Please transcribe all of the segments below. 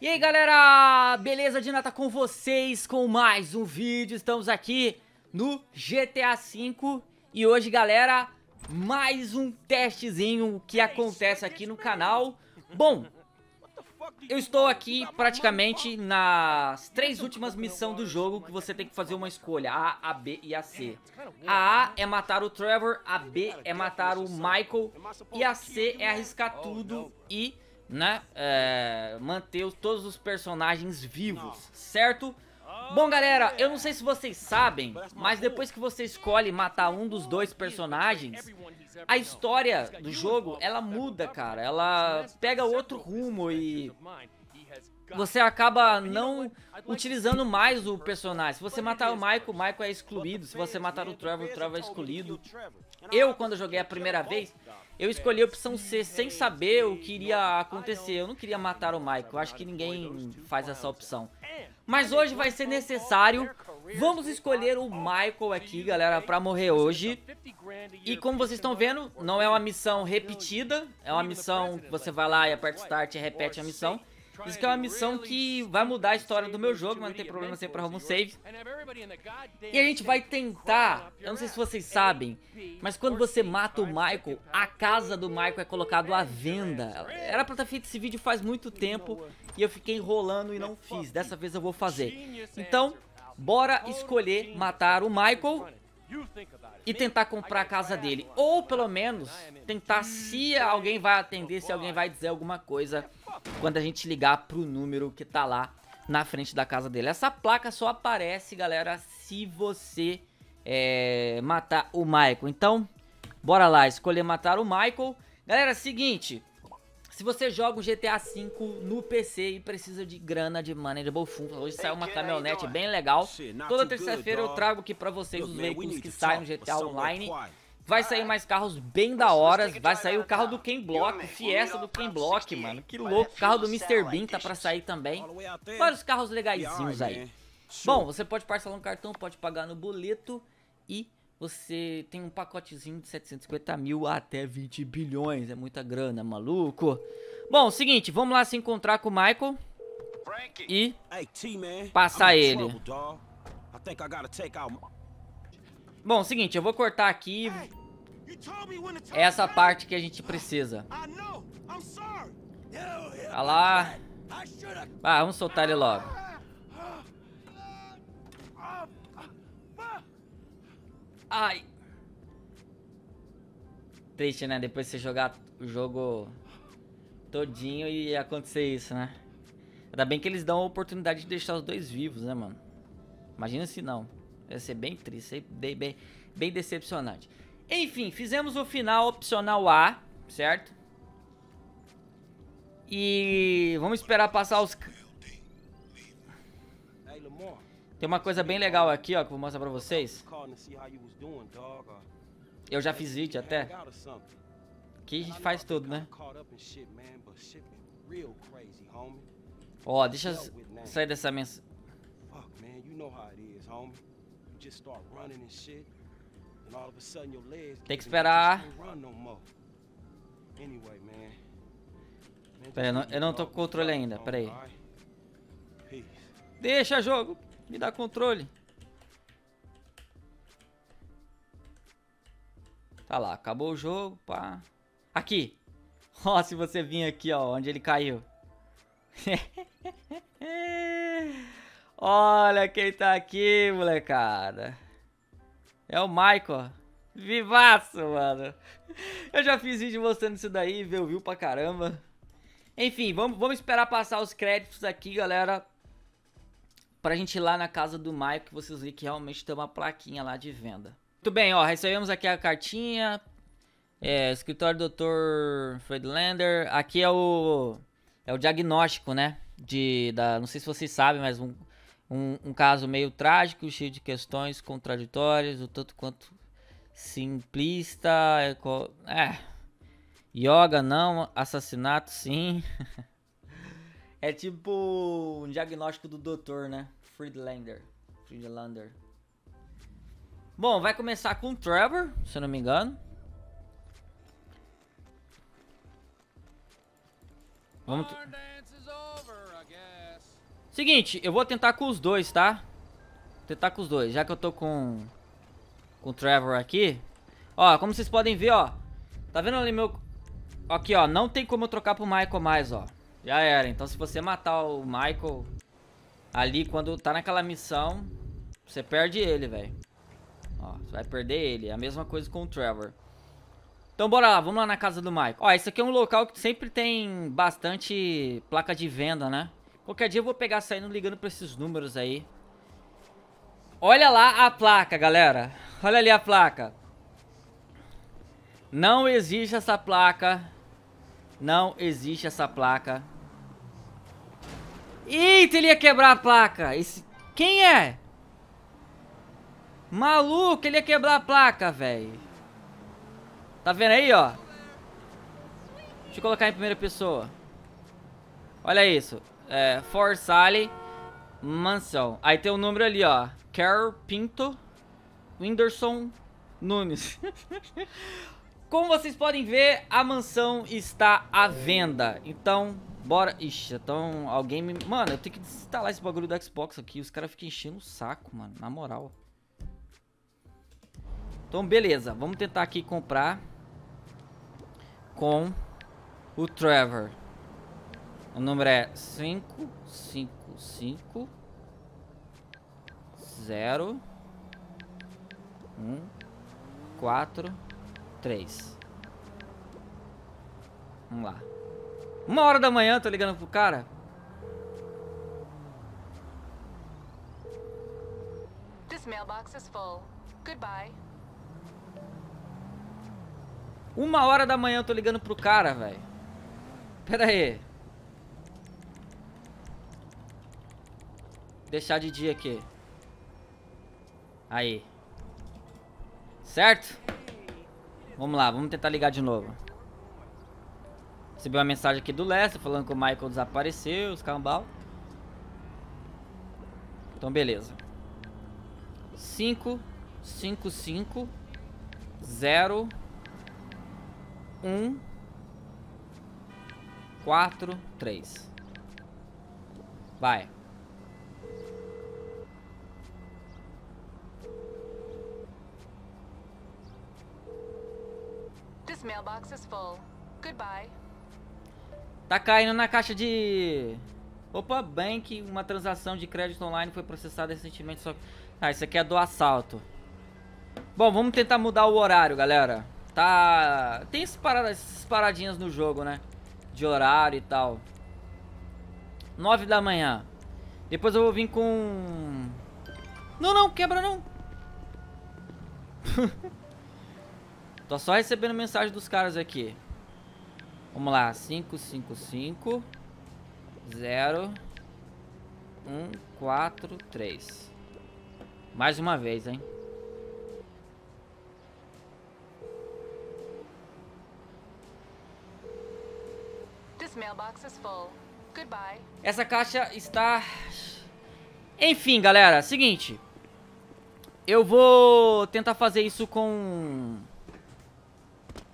E aí galera, beleza de nata com vocês com mais um vídeo, estamos aqui no GTA V E hoje galera, mais um testezinho que é acontece é aqui no canal Bom, eu estou aqui praticamente nas três últimas missões do jogo que você tem que fazer uma escolha A, A, B e a C A A é matar o Trevor, a B é matar o Michael e a C é arriscar oh, tudo e né? É, manter todos os personagens vivos, certo? Bom, galera, eu não sei se vocês sabem, mas depois que você escolhe matar um dos dois personagens, a história do jogo, ela muda, cara. Ela pega outro rumo e você acaba não utilizando mais o personagem. Se você matar o Michael, o Michael é excluído. Se você matar o Trevor, o Trevor é excluído. Eu, quando joguei a primeira vez, eu escolhi a opção C sem saber o que iria acontecer. Eu não queria matar o Michael. acho que ninguém faz essa opção. Mas hoje vai ser necessário. Vamos escolher o Michael aqui, galera, pra morrer hoje. E como vocês estão vendo, não é uma missão repetida. É uma missão que você vai lá e aperta Start e repete a missão. Isso que é uma missão que vai mudar a história do meu jogo, mas não tem problema sempre para um save. E a gente vai tentar, eu não sei se vocês sabem, mas quando você mata o Michael, a casa do Michael é colocada à venda. Era pra ter feito esse vídeo faz muito tempo e eu fiquei enrolando e não fiz. Dessa vez eu vou fazer. Então, bora escolher matar o Michael e tentar comprar a casa dele. Ou pelo menos tentar se alguém vai atender, se alguém vai dizer alguma coisa quando a gente ligar pro número que tá lá na frente da casa dele. Essa placa só aparece, galera, se você é, matar o Michael. Então, bora lá, escolher matar o Michael. Galera, seguinte, se você joga o GTA V no PC e precisa de grana de manageable funds, hoje saiu uma caminhonete bem legal. Toda terça-feira eu trago aqui para vocês os veículos que saem no GTA Online. Vai sair mais carros bem da hora. Vai sair o carro do Ken Block, Fiesta do Ken Block, mano. Que louco. O carro do Mr. Bean tá pra sair também. Vários carros legaisinhos aí. Né? Bom, você pode parcelar um cartão, pode pagar no boleto e você tem um pacotezinho de 750 mil até 20 bilhões. É muita grana, maluco. Bom, é seguinte, vamos lá se encontrar com o Michael e passar ele. Bom, é seguinte, eu vou cortar aqui, é Essa parte que a gente precisa. Olha lá. Ah, vamos soltar ele logo. Ai. Triste, né? Depois você jogar o jogo todinho e acontecer isso, né? Ainda bem que eles dão a oportunidade de deixar os dois vivos, né, mano? Imagina se não. Ia ser bem triste, bem, bem decepcionante. Enfim, fizemos o final opcional A, certo? E vamos esperar passar os... Tem uma coisa bem legal aqui, ó, que eu vou mostrar pra vocês. Eu já fiz vídeo até. Aqui a gente faz tudo, né? Ó, oh, deixa eu sair dessa mensagem. Tem que esperar. Pera, eu não, tô com controle ainda, pera aí. Deixa, jogo. Me dá controle. Tá lá, acabou o jogo, pá. Aqui. Ó, se você vir aqui, ó, onde ele caiu. Olha quem tá aqui, molecada. É o Michael, Vivaço, mano. Eu já fiz vídeo mostrando isso daí, viu, viu pra caramba. Enfim, vamos, vamos esperar passar os créditos aqui, galera. Pra gente ir lá na casa do Michael, que vocês veem que realmente tem uma plaquinha lá de venda. Muito bem, ó, recebemos aqui a cartinha. É, escritório do Dr. Lander. Aqui é o é o diagnóstico, né? De, da, não sei se vocês sabem, mas um, um, um caso meio trágico, cheio de questões contraditórias, o tanto quanto simplista. Eco... É, é. Yoga não, assassinato sim. é tipo um diagnóstico do doutor, né? Friedlander. Friedlander. Bom, vai começar com Trevor, se eu não me engano. Vamos. Seguinte, eu vou tentar com os dois, tá? Vou tentar com os dois, já que eu tô com... Com o Trevor aqui. Ó, como vocês podem ver, ó. Tá vendo ali meu... Aqui, ó. Não tem como eu trocar pro Michael mais, ó. Já era. Então se você matar o Michael ali quando tá naquela missão, você perde ele, velho. Ó, você vai perder ele. É a mesma coisa com o Trevor. Então bora lá, vamos lá na casa do Michael. Ó, esse aqui é um local que sempre tem bastante placa de venda, né? Qualquer dia eu vou pegar saindo ligando pra esses números aí. Olha lá a placa, galera. Olha ali a placa. Não existe essa placa. Não existe essa placa. Eita, ele ia quebrar a placa. Esse... Quem é? Maluco, ele ia quebrar a placa, velho. Tá vendo aí, ó? Deixa eu colocar em primeira pessoa. Olha isso. É, Forsale Mansão. Aí tem o um número ali, ó. Carol Pinto Whindersson Nunes. Como vocês podem ver, a mansão está à venda. Então, bora... Ixi, então alguém me... Mano, eu tenho que desinstalar esse bagulho do Xbox aqui. Os caras ficam enchendo o saco, mano. Na moral. Então, beleza. Vamos tentar aqui comprar com o Trevor. O número é 5, 5, 5, 0, 1, 4, 3. Vamos lá. Uma hora da manhã, tô ligando pro cara. This mailbox is full. Goodbye. Uma hora da manhã eu tô ligando pro cara, velho. Pera aí. Deixar de dia aqui. Aí. Certo? Vamos lá, vamos tentar ligar de novo. Recebi uma mensagem aqui do Lester falando que o Michael desapareceu, os cambal. Então, beleza. 5, 5, 5, 0, 1, 4, 3. Vai. This mailbox is full. Goodbye. Tá caindo na caixa de... Opa, Bank, uma transação de crédito online foi processada recentemente. Só... Ah, isso aqui é do assalto. Bom, vamos tentar mudar o horário, galera. Tá... Tem essas paradinhas no jogo, né? De horário e tal. 9 da manhã. Depois eu vou vir com... Não, não, quebra não. Tô só recebendo mensagem dos caras aqui. Vamos lá, 555 0 1 4 3. Mais uma vez, hein? Essa caixa está... Enfim, galera, seguinte. Eu vou tentar fazer isso com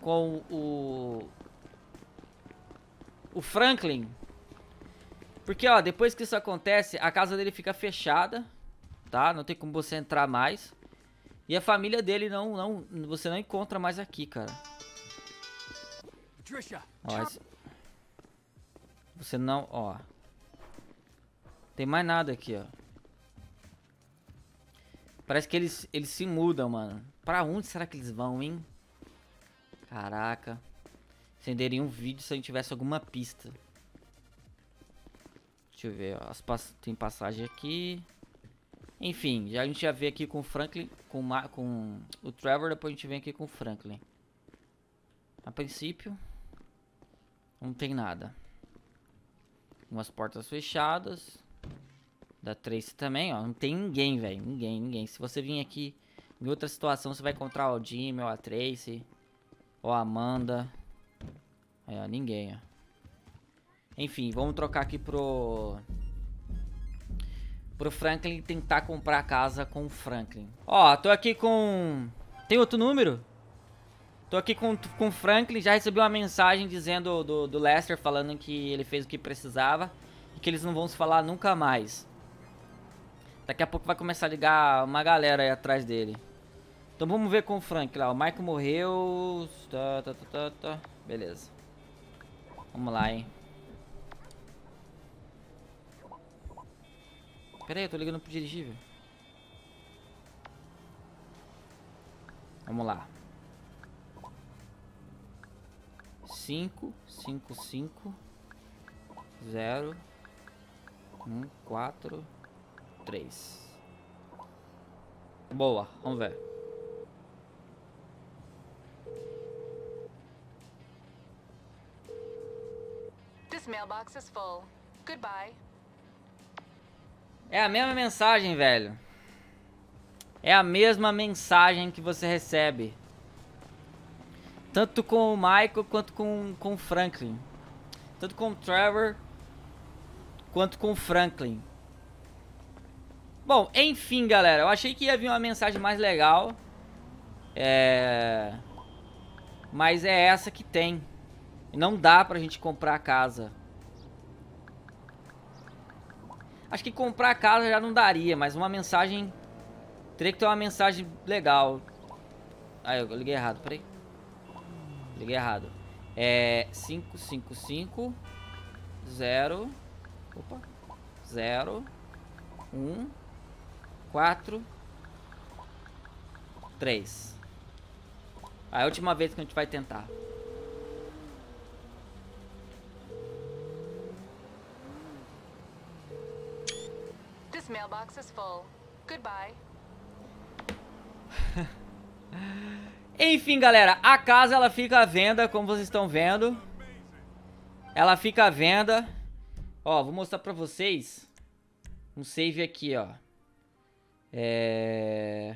com o o Franklin. Porque, ó, depois que isso acontece, a casa dele fica fechada, tá? Não tem como você entrar mais. E a família dele não, não, você não encontra mais aqui, cara. Ó, esse... Você não, ó. Tem mais nada aqui, ó. Parece que eles, eles se mudam, mano. Pra onde será que eles vão, hein? Caraca. Acenderia um vídeo se a gente tivesse alguma pista. Deixa eu ver, ó. Pass tem passagem aqui. Enfim, já a gente já veio aqui com o Franklin, com, Ma com o Trevor, depois a gente vem aqui com o Franklin. A princípio, não tem nada. Umas portas fechadas. Da Tracy também, ó. Não tem ninguém, velho. Ninguém, ninguém. Se você vir aqui em outra situação, você vai encontrar o Jimmy ou a Tracy. Ó, Amanda. Aí, ó, ninguém, ó. Enfim, vamos trocar aqui pro... Pro Franklin tentar comprar a casa com o Franklin. Ó, tô aqui com... Tem outro número? Tô aqui com, com o Franklin, já recebi uma mensagem dizendo do, do Lester, falando que ele fez o que precisava e que eles não vão se falar nunca mais. Daqui a pouco vai começar a ligar uma galera aí atrás dele. Então vamos ver com o Frank lá. O Michael morreu. Tá, tá, tá, tá, tá. Beleza. Vamos lá, hein. Pera aí, eu tô ligando pro dirigível. Vamos lá. 5, 5, 5, 0, 1, 4, 3. Boa, vamos ver. This mailbox is full. Goodbye. É a mesma mensagem, velho. É a mesma mensagem que você recebe. Tanto com o Michael quanto com, com o Franklin. Tanto com o Trevor quanto com o Franklin. Bom, enfim, galera. Eu achei que ia vir uma mensagem mais legal. É... Mas é essa que tem não dá pra gente comprar a casa. Acho que comprar a casa já não daria, mas uma mensagem... Teria que ter uma mensagem legal. Ah, eu liguei errado, peraí. Liguei errado. É... 555... 0... Opa. 0... 1... 4... 3. A última vez que a gente vai tentar. mailbox is full. Goodbye. Enfim, galera, a casa ela fica à venda, como vocês estão vendo. Ela fica à venda. Ó, vou mostrar pra vocês um save aqui, ó. É...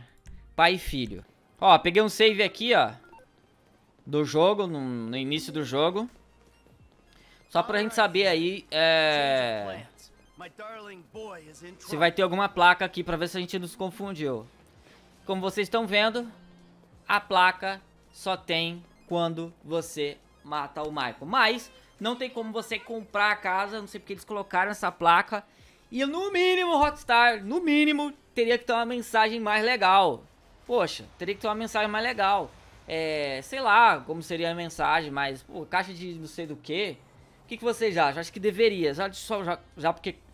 Pai e filho. Ó, peguei um save aqui, ó. Do jogo, no, no início do jogo. Só pra gente saber aí, é... Se vai ter alguma placa aqui pra ver se a gente nos confundiu. Como vocês estão vendo, a placa só tem quando você mata o Michael. Mas não tem como você comprar a casa, não sei porque eles colocaram essa placa. E no mínimo, Rockstar, no mínimo, teria que ter uma mensagem mais legal. Poxa, teria que ter uma mensagem mais legal. É, sei lá como seria a mensagem, mas, pô, caixa de não sei do que que, que vocês acham? Acho que deveria, já, só, já, já porque...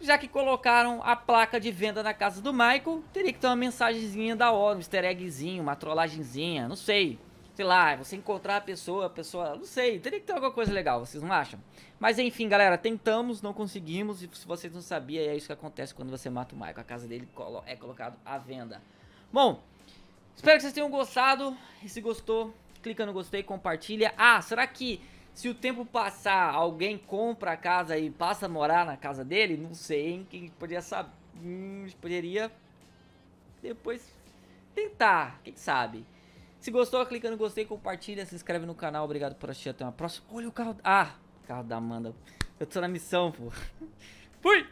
já que colocaram a placa de venda na casa do Michael, teria que ter uma mensagenzinha da hora, um easter eggzinho, uma trollagenzinha, não sei. Sei lá, você encontrar a pessoa, a pessoa, não sei, teria que ter alguma coisa legal, vocês não acham? Mas enfim, galera, tentamos, não conseguimos, e se vocês não sabiam, é isso que acontece quando você mata o Michael, a casa dele é colocado à venda. Bom, espero que vocês tenham gostado, e se gostou, clica no gostei, compartilha. Ah, será que se o tempo passar, alguém compra a casa e passa a morar na casa dele? Não sei, hein? Quem poderia saber? Hum, poderia depois tentar, quem sabe. Se gostou, clica no gostei, compartilha, se inscreve no canal. Obrigado por assistir, até uma próxima. Olha o carro... Ah, carro da Amanda. Eu tô na missão, pô. Fui!